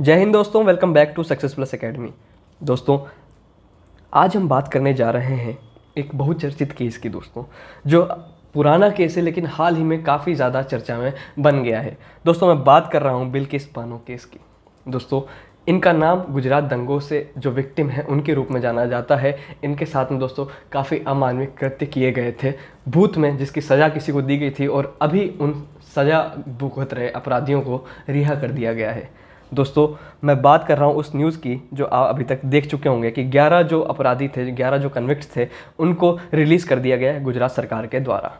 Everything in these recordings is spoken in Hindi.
जय हिंद दोस्तों welcome back to Success Plus Academy दोस्तों आज हम बात करने जा रहे हैं एक बहुत चर्चित केस की दोस्तों जो पुराना केस है लेकिन हाल ही में काफ़ी ज़्यादा चर्चा में बन गया है दोस्तों मैं बात कर रहा हूँ बिल के पानो केस की दोस्तों इनका नाम गुजरात दंगों से जो विक्टिम है उनके रूप में जाना जाता है इनके साथ में दोस्तों काफ़ी अमानवीय कृत्य किए गए थे भूत में जिसकी सज़ा किसी को दी गई थी और अभी उन सज़ा भुगत रहे अपराधियों को रिहा कर दिया गया है दोस्तों मैं बात कर रहा हूँ उस न्यूज़ की जो आप अभी तक देख चुके होंगे कि 11 जो अपराधी थे 11 जो कन्विक्ट थे उनको रिलीज़ कर दिया गया है गुजरात सरकार के द्वारा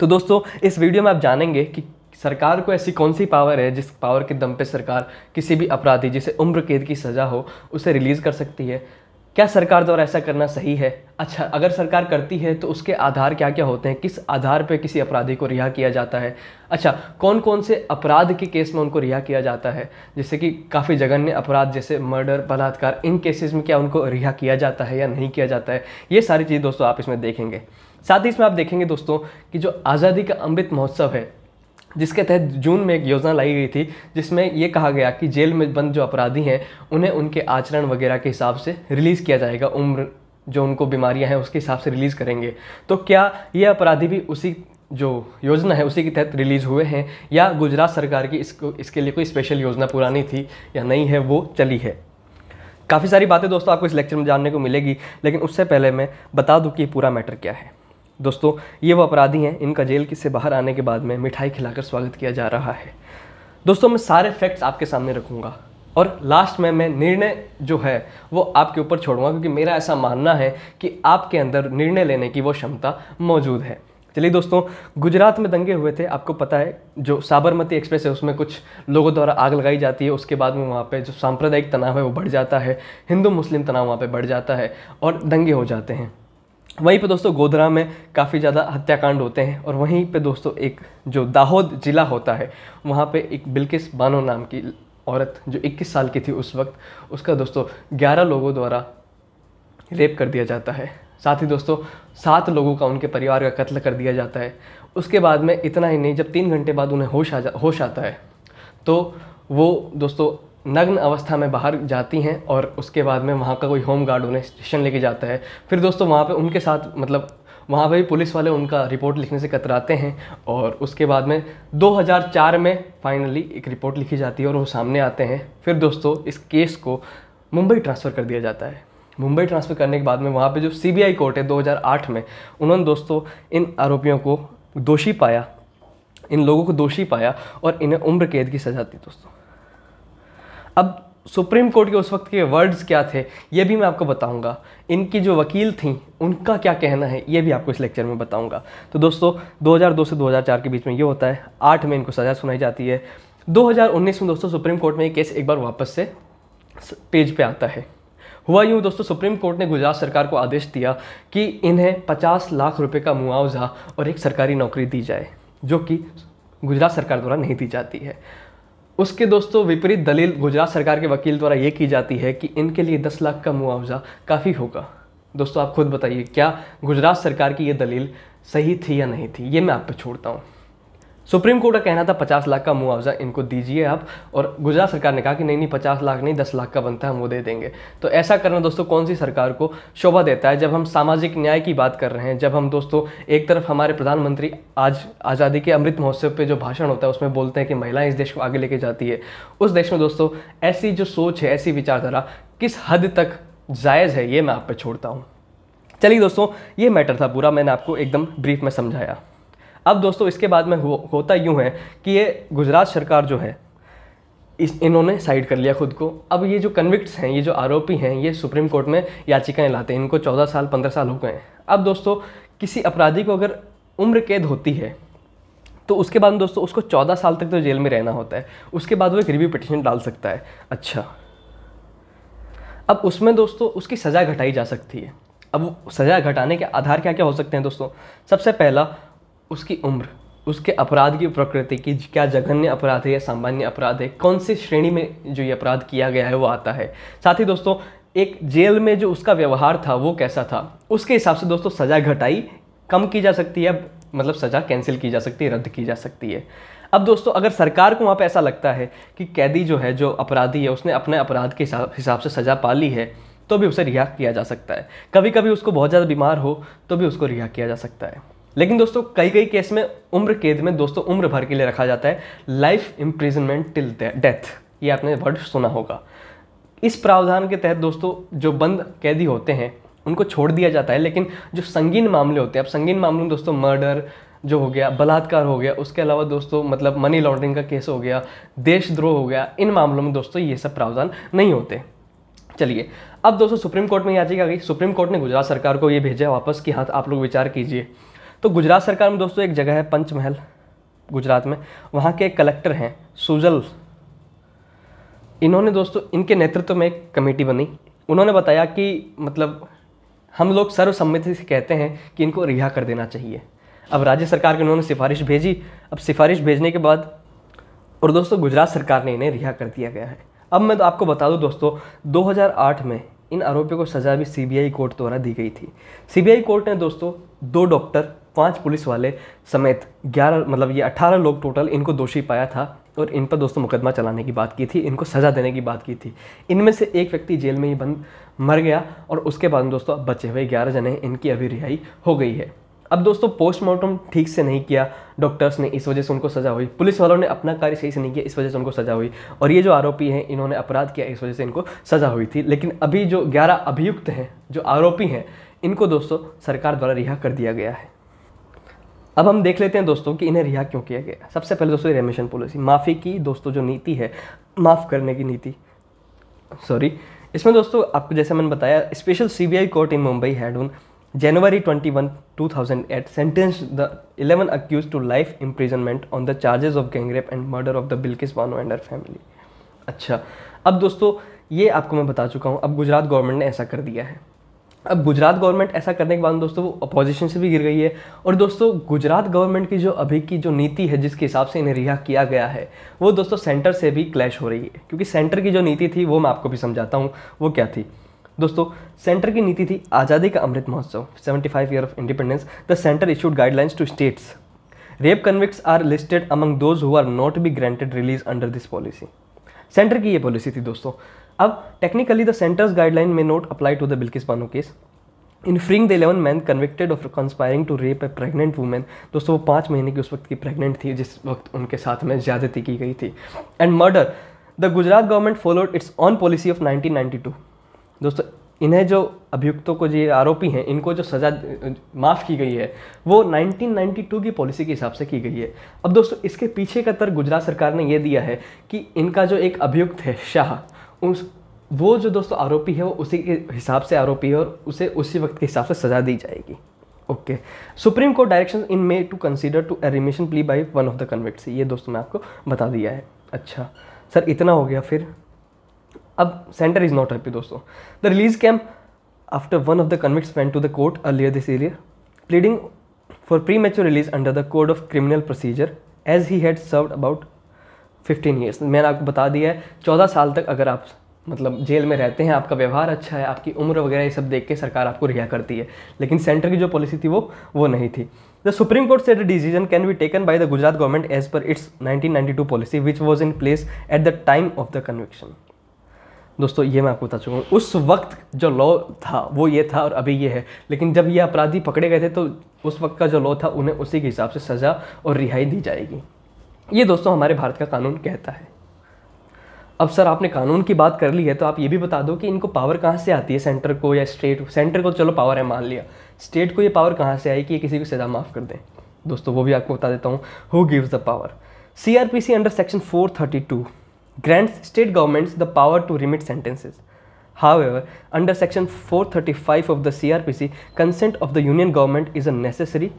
तो दोस्तों इस वीडियो में आप जानेंगे कि सरकार को ऐसी कौन सी पावर है जिस पावर के दम पे सरकार किसी भी अपराधी जिसे उम्र कैद की सज़ा हो उसे रिलीज़ कर सकती है क्या सरकार द्वारा ऐसा करना सही है अच्छा अगर सरकार करती है तो उसके आधार क्या क्या होते हैं किस आधार पर किसी अपराधी को रिहा किया जाता है अच्छा कौन कौन से अपराध के केस में उनको रिहा किया जाता है जैसे कि काफ़ी जघन्य अपराध जैसे मर्डर बलात्कार इन केसेस में क्या उनको रिहा किया जाता है या नहीं किया जाता है ये सारी चीज़ दोस्तों आप इसमें देखेंगे साथ ही इसमें आप देखेंगे दोस्तों कि जो आज़ादी का अमृत महोत्सव है जिसके तहत जून में एक योजना लाई गई थी जिसमें ये कहा गया कि जेल में बंद जो अपराधी हैं उन्हें उनके आचरण वगैरह के हिसाब से रिलीज़ किया जाएगा उम्र जो उनको बीमारियां हैं उसके हिसाब से रिलीज़ करेंगे तो क्या ये अपराधी भी उसी जो योजना है उसी के तहत रिलीज़ हुए हैं या गुजरात सरकार की इसको इसके लिए कोई स्पेशल योजना पुरानी थी या नहीं है वो चली है काफ़ी सारी बातें दोस्तों आपको इस लेक्चर में जानने को मिलेगी लेकिन उससे पहले मैं बता दूं कि पूरा मैटर क्या है दोस्तों ये वो अपराधी हैं इनका जेल से बाहर आने के बाद में मिठाई खिलाकर स्वागत किया जा रहा है दोस्तों मैं सारे फैक्ट्स आपके सामने रखूँगा और लास्ट में मैं निर्णय जो है वो आपके ऊपर छोड़ूंगा क्योंकि मेरा ऐसा मानना है कि आपके अंदर निर्णय लेने की वो क्षमता मौजूद है चलिए दोस्तों गुजरात में दंगे हुए थे आपको पता है जो साबरमती एक्सप्रेस है उसमें कुछ लोगों द्वारा आग लगाई जाती है उसके बाद में वहाँ पे जो सांप्रदायिक तनाव है वो बढ़ जाता है हिंदू मुस्लिम तनाव वहाँ पे बढ़ जाता है और दंगे हो जाते हैं वहीं पे दोस्तों गोधरा में काफ़ी ज़्यादा हत्याकांड होते हैं और वहीं पे दोस्तों एक जो दाहोद ज़िला होता है वहाँ पे एक बिल्किस बानो नाम की औरत जो 21 साल की थी उस वक्त उसका दोस्तों 11 लोगों द्वारा रेप कर दिया जाता है साथ ही दोस्तों सात लोगों का उनके परिवार का कत्ल कर दिया जाता है उसके बाद में इतना ही नहीं जब तीन घंटे बाद उन्हें होश आ जा होश आता है तो वो दोस्तों नग्न अवस्था में बाहर जाती हैं और उसके बाद में वहाँ का कोई होम गार्ड उन्हें स्टेशन लेके जाता है फिर दोस्तों वहाँ पे उनके साथ मतलब वहाँ पे भी पुलिस वाले उनका रिपोर्ट लिखने से कतराते हैं और उसके बाद में 2004 में फाइनली एक रिपोर्ट लिखी जाती है और वो सामने आते हैं फिर दोस्तों इस केस को मुंबई ट्रांसफ़र कर दिया जाता है मुंबई ट्रांसफ़र करने के बाद में वहाँ पर जो सी कोर्ट है दो में उन्होंने दोस्तों इन आरोपियों को दोषी पाया इन लोगों को दोषी पाया और इन्हें उम्र कैद की सज़ा दी दोस्तों अब सुप्रीम कोर्ट के उस वक्त के वर्ड्स क्या थे ये भी मैं आपको बताऊंगा इनकी जो वकील थी उनका क्या कहना है ये भी आपको इस लेक्चर में बताऊंगा तो दोस्तों 2002 से 2004 के बीच में ये होता है आठ में इनको सज़ा सुनाई जाती है 2019 में दोस्तों सुप्रीम कोर्ट में ये केस एक बार वापस से पेज पे आता है हुआ यूँ दोस्तों सुप्रीम कोर्ट ने गुजरात सरकार को आदेश दिया कि इन्हें पचास लाख रुपये का मुआवजा और एक सरकारी नौकरी दी जाए जो कि गुजरात सरकार द्वारा नहीं दी जाती है उसके दोस्तों विपरीत दलील गुजरात सरकार के वकील द्वारा ये की जाती है कि इनके लिए दस लाख का मुआवजा काफ़ी होगा दोस्तों आप खुद बताइए क्या गुजरात सरकार की ये दलील सही थी या नहीं थी ये मैं आप पर छोड़ता हूँ सुप्रीम कोर्ट का कहना था पचास लाख का मुआवजा इनको दीजिए आप और गुजरात सरकार ने कहा कि नहीं नहीं पचास लाख नहीं दस लाख का बनता है हम वो दे देंगे तो ऐसा करना दोस्तों कौन सी सरकार को शोभा देता है जब हम सामाजिक न्याय की बात कर रहे हैं जब हम दोस्तों एक तरफ हमारे प्रधानमंत्री आज आज़ादी के अमृत महोत्सव पर जो भाषण होता है उसमें बोलते हैं कि महिलाएं इस देश को आगे लेके जाती है उस देश में दोस्तों ऐसी जो सोच है ऐसी विचारधारा किस हद तक जायज़ है ये मैं आप पर छोड़ता हूँ चलिए दोस्तों ये मैटर था पूरा मैंने आपको एकदम ब्रीफ में समझाया अब दोस्तों इसके बाद में हो, होता यूँ है कि ये गुजरात सरकार जो है इस इन्होंने साइड कर लिया खुद को अब ये जो कन्विक्ट हैं ये जो आरोपी हैं ये सुप्रीम कोर्ट में याचिकाएं लाते हैं इनको 14 साल 15 साल हो गए हैं अब दोस्तों किसी अपराधी को अगर उम्र कैद होती है तो उसके बाद दोस्तों उसको 14 साल तक तो जेल में रहना होता है उसके बाद वो एक रिव्यू पिटिशन डाल सकता है अच्छा अब उसमें दोस्तों उसकी सज़ा घटाई जा सकती है अब सज़ा घटाने के आधार क्या क्या हो सकते हैं दोस्तों सबसे पहला उसकी उम्र उसके अपराध की प्रकृति की क्या जघन्य अपराध है या सामान्य अपराध है कौन सी श्रेणी में जो ये अपराध किया गया है वो आता है साथ ही दोस्तों एक जेल में जो उसका व्यवहार था वो कैसा था उसके हिसाब से दोस्तों सज़ा घटाई कम की जा सकती है मतलब सज़ा कैंसिल की जा सकती है रद्द की जा सकती है अब दोस्तों अगर सरकार को वहाँ पर ऐसा लगता है कि कैदी जो है जो अपराधी है उसने अपने अपराध के हिसाब से सज़ा पा ली है तो भी उसे रिहा किया जा सकता है कभी कभी उसको बहुत ज़्यादा बीमार हो तो भी उसको रिहा किया जा सकता है लेकिन दोस्तों कई कई केस में उम्र कैद में दोस्तों उम्र भर के लिए रखा जाता है लाइफ इम्प्रिजनमेंट टिल डेथ ये आपने वर्ड सुना होगा इस प्रावधान के तहत दोस्तों जो बंद कैदी होते हैं उनको छोड़ दिया जाता है लेकिन जो संगीन मामले होते हैं अब संगीन मामलों में दोस्तों मर्डर जो हो गया बलात्कार हो गया उसके अलावा दोस्तों मतलब मनी लॉन्ड्रिंग का केस हो गया देशद्रोह हो गया इन मामलों में दोस्तों ये सब प्रावधान नहीं होते चलिए अब दोस्तों सुप्रीम कोर्ट में याचिका गई सुप्रीम कोर्ट ने गुजरात सरकार को ये भेजा वापस कि हाँ आप लोग विचार कीजिए तो गुजरात सरकार में दोस्तों एक जगह है पंचमहल गुजरात में वहाँ के कलेक्टर हैं सुजल इन्होंने दोस्तों इनके नेतृत्व में एक कमेटी बनी उन्होंने बताया कि मतलब हम लोग सर्वसम्मति से कहते हैं कि इनको रिहा कर देना चाहिए अब राज्य सरकार को उन्होंने सिफारिश भेजी अब सिफारिश भेजने के बाद और दोस्तों गुजरात सरकार ने इन्हें रिहा कर दिया गया है अब मैं तो आपको बता दूं दोस्तों 2008 में इन आरोपियों को सज़ा भी सीबीआई कोर्ट द्वारा दी गई थी सीबीआई कोर्ट ने दोस्तों दो डॉक्टर पांच पुलिस वाले समेत ग्यारह मतलब ये अट्ठारह लोग टोटल इनको दोषी पाया था और इन पर दोस्तों मुकदमा चलाने की बात की थी इनको सज़ा देने की बात की थी इनमें से एक व्यक्ति जेल में ही बंद मर गया और उसके बाद दोस्तों अब बचे हुए ग्यारह जने इनकी अभी रिहाई हो गई है अब दोस्तों पोस्टमार्टम ठीक से नहीं किया डॉक्टर्स ने इस वजह से उनको सज़ा हुई पुलिस वालों ने अपना कार्य सही से नहीं किया इस वजह से उनको सज़ा हुई और ये जो आरोपी हैं इन्होंने अपराध किया इस वजह से इनको सज़ा हुई थी लेकिन अभी जो ग्यारह अभियुक्त हैं जो आरोपी हैं इनको दोस्तों सरकार द्वारा रिहा कर दिया गया है अब हम देख लेते हैं दोस्तों कि इन्हें रिहा क्यों किया गया सबसे पहले दोस्तों रेमिशन पॉलिसी माफ़ी की दोस्तों जो नीति है माफ़ करने की नीति सॉरी इसमें दोस्तों आपको जैसे मैंने बताया special CBI court in Mumbai had on January 21, 2008 thousand the 11 accused to life imprisonment on the charges of gang rape and murder of the Bilkis Bano and her family अच्छा अब दोस्तों ये आपको मैं बता चुका हूँ अब गुजरात गवर्नमेंट ने ऐसा कर दिया है अब गुजरात गवर्नमेंट ऐसा करने के बाद दोस्तों वो अपोजिशन से भी गिर गई है और दोस्तों गुजरात गवर्नमेंट की जो अभी की जो नीति है जिसके हिसाब से इन्हें रिहा किया गया है वो दोस्तों सेंटर से भी क्लैश हो रही है क्योंकि सेंटर की जो नीति थी वो मैं आपको भी समझाता हूँ वो क्या थी दोस्तों सेंटर की नीति थी आज़ादी का अमृत महोत्सव seventy five year of independence the centre issued guidelines to states rape convicts are listed among those who are not be granted release under this policy centre की ये पॉलिसी थी दोस्तों अब टेक्निकली द सेंटर्स गाइडलाइन में not apply to the Bilkis Bano case in freeing the eleven man convicted of conspiring to rape a pregnant woman, दोस्तों वो पाँच महीने की उस वक्त की प्रेगनेंट थी जिस वक्त उनके साथ में ज्यादती की गई थी and murder the Gujarat government followed its own policy of 1992 दोस्तों इन्हें जो अभियुक्तों को जो आरोपी हैं इनको जो सज़ा माफ़ की गई है वो 1992 की पॉलिसी के हिसाब से की गई है अब दोस्तों इसके पीछे का तर्क गुजरात सरकार ने यह दिया है कि इनका जो एक अभियुक्त है शाह उस वो जो दोस्तों आरोपी है वो उसी के हिसाब से आरोपी है और उसे उसी वक्त के हिसाब से सज़ा दी जाएगी okay supreme court direction in May to consider to remission plea by one of the convict ये दोस्तों मैं आपको बता दिया है अच्छा सर इतना हो गया फिर अब सेंटर इज़ नॉट हैप्पी दोस्तों the release came after one of the convict went to the court earlier this pleading for premature release under the code of criminal procedure as he had serve about fifteen years मैंने आपको बता दिया है चौदह साल तक अगर आप मतलब जेल में रहते हैं आपका व्यवहार अच्छा है आपकी उम्र वगैरह ये सब देख के सरकार आपको रिहा करती है लेकिन सेंटर की जो पॉलिसी थी वो वो नहीं थी the supreme court the decision can be taken by the Gujarat government as per its 1992 policy which was in place at the time of the conviction दोस्तों ये मैं आपको बता चुका हूँ उस वक्त जो लॉ था वो ये था और अभी ये है लेकिन जब ये अपराधी पकड़े गए थे तो उस वक्त का जो लॉ था उन्हें उसी के हिसाब से सज़ा और रिहाई दी जाएगी ये दोस्तों हमारे भारत का कानून कहता है अब सर आपने कानून की बात कर ली है तो आप ये भी बता दो कि इनको पावर कहाँ से आती है सेंटर को या स्टेट सेंटर को चलो पावर है मान लिया स्टेट को ये पावर कहाँ से आई कि ये किसी को सज़ा माफ़ कर दें दोस्तों वो भी आपको बता देता हूँ who gives the power C R P C under section four thirty two grant state governments the power to remit sentences five of the C R P C consent of the union government is a necessary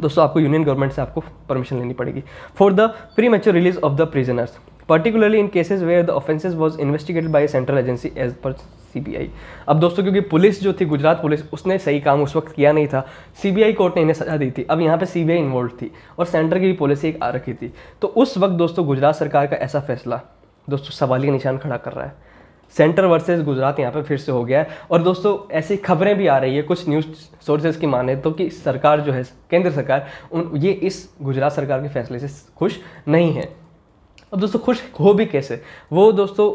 दोस्तों आपको यूनियन गवर्नमेंट से आपको परमिशन लेनी पड़ेगी for the premature release of the prisoners particularly in cases where the offences was investigated by central agency as पर सी अब दोस्तों क्योंकि पुलिस जो थी गुजरात पुलिस उसने सही काम उस वक्त किया नहीं था सी कोर्ट ने इन्हें सजा दी थी अब यहाँ पे सी इन्वॉल्व थी और सेंटर की भी पॉलिसी एक आ रखी थी तो उस वक्त दोस्तों गुजरात सरकार का ऐसा फैसला दोस्तों सवालिया निशान खड़ा कर रहा है सेंटर वर्सेस गुजरात यहाँ पर फिर से हो गया है और दोस्तों ऐसी खबरें भी आ रही है कुछ न्यूज़ सोर्सेज की माने तो कि सरकार जो है केंद्र सरकार उन ये इस गुजरात सरकार के फैसले से खुश नहीं है अब दोस्तों खुश हो भी कैसे वो दोस्तों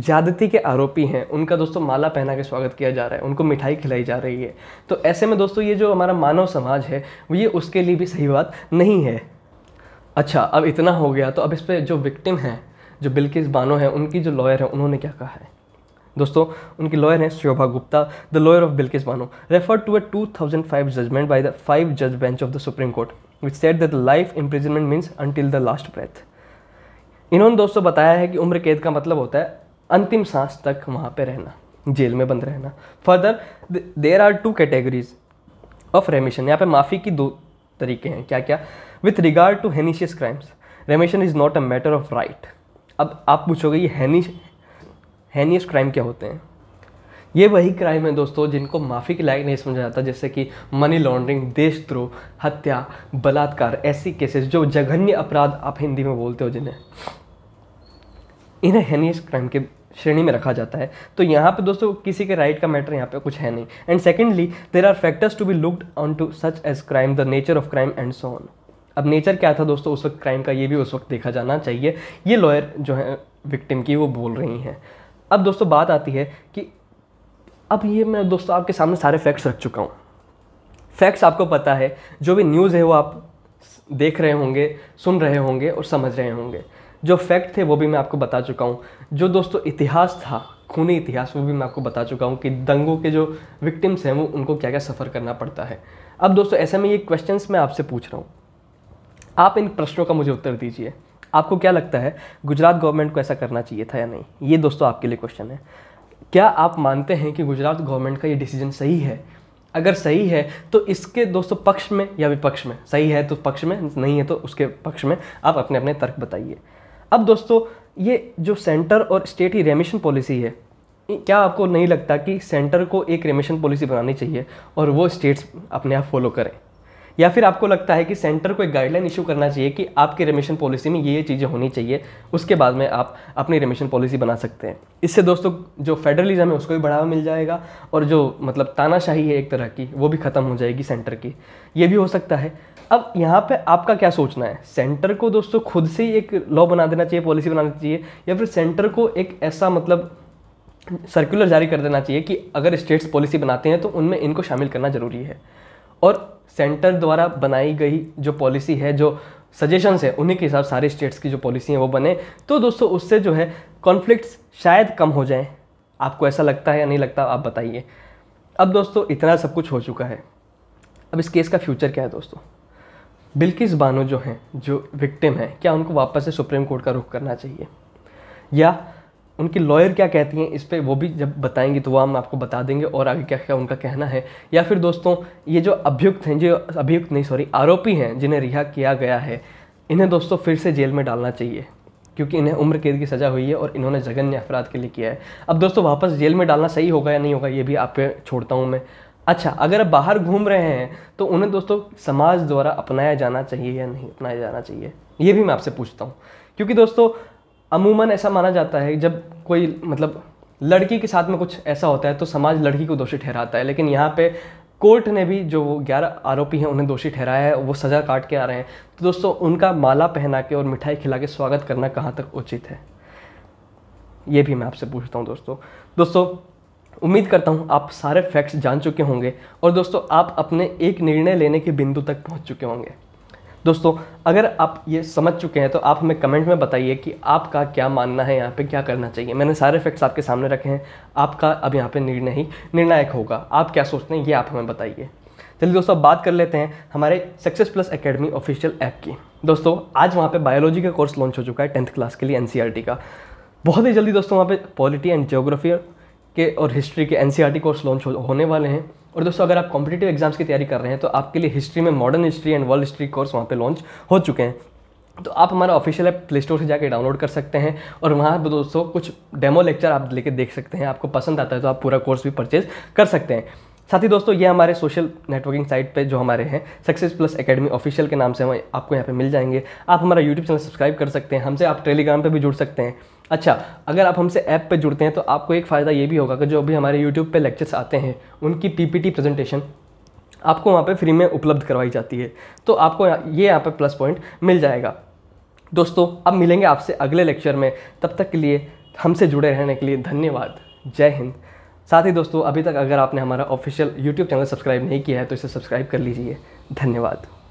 ज्यादती के आरोपी हैं उनका दोस्तों माला पहना के स्वागत किया जा रहा है उनको मिठाई खिलाई जा रही है तो ऐसे में दोस्तों ये जो हमारा मानव समाज है वो ये उसके लिए भी सही बात नहीं है अच्छा अब इतना हो गया तो अब इस पर जो विक्टिम हैं जो बिल्किस बानो है उनकी जो लॉयर है उन्होंने क्या कहा है दोस्तों उनकी लॉयर हैं Shobha Gupta the lawyer of Bilkis Bano refer to a 2005 judgement by the five जज bench of the supreme court which set that life imprisonment means until the last breath इन्होंने दोस्तों बताया है कि उम्र कैद का मतलब होता है अंतिम सांस तक वहाँ पर रहना जेल में बंद रहना further there are two categories of remission यहाँ पे माफ़ी की दो तरीके हैं क्या क्या with regard to heinous crimes remission is not a matter of right अब आप पूछोगे ये हैनिश हैनियस क्राइम क्या होते हैं ये वही क्राइम है दोस्तों जिनको माफ़ी के लायक नहीं समझा जाता जैसे कि मनी लॉन्ड्रिंग देशद्रोह हत्या बलात्कार ऐसी केसेस जो जघन्य अपराध आप हिंदी में बोलते हो जिन्हें इन्हें हैनियस क्राइम के श्रेणी में रखा जाता है तो यहाँ पे दोस्तों किसी के राइट का मैटर यहाँ पे कुछ है नहीं and secondly there are factors to be looked on to such as crime the nature of crime and so on अब नेचर क्या था दोस्तों उस वक्त क्राइम का ये भी उस वक्त देखा जाना चाहिए ये लॉयर जो है विक्टिम की वो बोल रही हैं अब दोस्तों बात आती है कि अब ये मैं दोस्तों आपके सामने सारे फैक्ट्स रख चुका हूँ फैक्ट्स आपको पता है जो भी न्यूज़ है वो आप देख रहे होंगे सुन रहे होंगे और समझ रहे होंगे जो फैक्ट थे वो भी मैं आपको बता चुका हूँ जो दोस्तों इतिहास था खूनी इतिहास वो भी मैं आपको बता चुका हूँ कि दंगों के जो विक्टिम्स हैं वो उनको क्या क्या सफ़र करना पड़ता है अब दोस्तों ऐसे में ये क्वेश्चंस मैं आपसे पूछ रहा हूँ आप इन प्रश्नों का मुझे उत्तर दीजिए आपको क्या लगता है गुजरात गवर्नमेंट को ऐसा करना चाहिए था या नहीं ये दोस्तों आपके लिए क्वेश्चन है क्या आप मानते हैं कि गुजरात गवर्नमेंट का ये डिसीजन सही है अगर सही है तो इसके दोस्तों पक्ष में या विपक्ष में सही है तो पक्ष में नहीं है तो उसके पक्ष में आप अपने अपने तर्क बताइए अब दोस्तों ये जो सेंटर और स्टेट की रेमिशन पॉलिसी है क्या आपको नहीं लगता कि सेंटर को एक रेमिशन पॉलिसी बनानी चाहिए और वो स्टेट्स अपने आप फॉलो करें या फिर आपको लगता है कि सेंटर को एक गाइडलाइन इशू करना चाहिए कि आपकी रेमिशन पॉलिसी में ये ये चीज़ें होनी चाहिए उसके बाद में आप अपनी रेमिशन पॉलिसी बना सकते हैं इससे दोस्तों जो फेडरलिज्म है उसको भी बढ़ावा मिल जाएगा और जो मतलब तानाशाही है एक तरह की वो भी ख़त्म हो जाएगी सेंटर की ये भी हो सकता है अब यहाँ पे आपका क्या सोचना है सेंटर को दोस्तों खुद से ही एक लॉ बना देना चाहिए पॉलिसी बनानी चाहिए या फिर सेंटर को एक ऐसा मतलब सर्कुलर जारी कर देना चाहिए कि अगर स्टेट्स पॉलिसी बनाते हैं तो उनमें इनको शामिल करना ज़रूरी है और सेंटर द्वारा बनाई गई जो पॉलिसी है जो सजेशंस है उन्हीं के हिसाब सारे स्टेट्स की जो पॉलिसी है वो बने तो दोस्तों उससे जो है कॉन्फ्लिक्ट शायद कम हो जाए आपको ऐसा लगता है या नहीं लगता आप बताइए अब दोस्तों इतना सब कुछ हो चुका है अब इस केस का फ्यूचर क्या है दोस्तों बिल्किस बानो जो हैं जो विक्टिम हैं क्या उनको वापस से सुप्रीम कोर्ट का रुख करना चाहिए या उनकी लॉयर क्या कहती हैं इस पर वो भी जब बताएंगे तो वो हम आपको बता देंगे और आगे क्या क्या उनका कहना है या फिर दोस्तों ये जो अभियुक्त हैं जो अभियुक्त नहीं सॉरी आरोपी हैं जिन्हें रिहा किया गया है इन्हें दोस्तों फिर से जेल में डालना चाहिए क्योंकि इन्हें उम्र कैद की सज़ा हुई है और इन्होंने जघन्य अपराध के लिए किया है अब दोस्तों वापस जेल में डालना सही होगा या नहीं होगा ये भी आप पे छोड़ता हूँ मैं अच्छा अगर बाहर घूम रहे हैं तो उन्हें दोस्तों समाज द्वारा अपनाया जाना चाहिए या नहीं अपनाया जाना चाहिए ये भी मैं आपसे पूछता हूँ क्योंकि दोस्तों अमूमन ऐसा माना जाता है जब कोई मतलब लड़की के साथ में कुछ ऐसा होता है तो समाज लड़की को दोषी ठहराता है लेकिन यहाँ पे कोर्ट ने भी जो ग्यारह आरोपी हैं उन्हें दोषी ठहराया है वो सज़ा काट के आ रहे हैं तो दोस्तों उनका माला पहना के और मिठाई खिला के स्वागत करना कहाँ तक उचित है ये भी मैं आपसे पूछता हूँ दोस्तों दोस्तों उम्मीद करता हूँ आप सारे फैक्ट्स जान चुके होंगे और दोस्तों आप अपने एक निर्णय लेने के बिंदु तक पहुँच चुके होंगे दोस्तों अगर आप ये समझ चुके हैं तो आप हमें कमेंट में बताइए कि आपका क्या मानना है यहाँ पे क्या करना चाहिए मैंने सारे फैक्ट्स आपके सामने रखे हैं आपका अब यहाँ पे निर्णय ही निर्णायक होगा आप क्या सोचते हैं ये आप हमें बताइए चलिए दोस्तों बात कर लेते हैं हमारे Success Plus Academy official app की दोस्तों आज वहाँ पर बायोलॉजी का कोर्स लॉन्च हो चुका है टेंथ क्लास के लिए एन e का बहुत ही जल्दी दोस्तों वहाँ पर पॉलिटी एंड जोग्राफी के और हिस्ट्री के एन कोर्स लॉन्च होने वाले हैं और दोस्तों अगर आप कॉम्पिटेटिव एग्जाम्स की तैयारी कर रहे हैं तो आपके लिए हिस्ट्री में modern history and world history course वहाँ पे लॉन्च हो चुके हैं तो आप हमारा ऑफिशियल ऐप प्ले स्टोर से जाकर डाउनलोड कर सकते हैं और वहाँ पर दोस्तों कुछ डेमो लेक्चर आप लेके देख सकते हैं आपको पसंद आता है तो आप पूरा कोर्स भी परचेज कर सकते हैं साथ ही दोस्तों ये हमारे सोशल नेटवर्किंग साइट पे जो हमारे हैं सक्सेस प्लस एकेडमी ऑफिशियल के नाम से हम आपको यहाँ पे मिल जाएंगे आप हमारा यूट्यूब चैनल सब्सक्राइब कर सकते हैं हमसे आप टेलीग्राम पे भी जुड़ सकते हैं अच्छा अगर आप हमसे ऐप पे जुड़ते हैं तो आपको एक फ़ायदा ये भी होगा कि जो अभी हमारे यूट्यूब पे लेक्चर्स आते हैं उनकी पीपीटी प्रेजेंटेशन आपको वहाँ पे फ्री में उपलब्ध करवाई जाती है तो आपको ये यहाँ पे प्लस पॉइंट मिल जाएगा दोस्तों अब मिलेंगे आपसे अगले लेक्चर में तब तक के लिए हमसे जुड़े रहने के लिए धन्यवाद जय हिंद साथ ही दोस्तों अभी तक अगर आपने हमारा ऑफिशियल यूट्यूब चैनल सब्सक्राइब नहीं किया है तो इसे सब्सक्राइब कर लीजिए धन्यवाद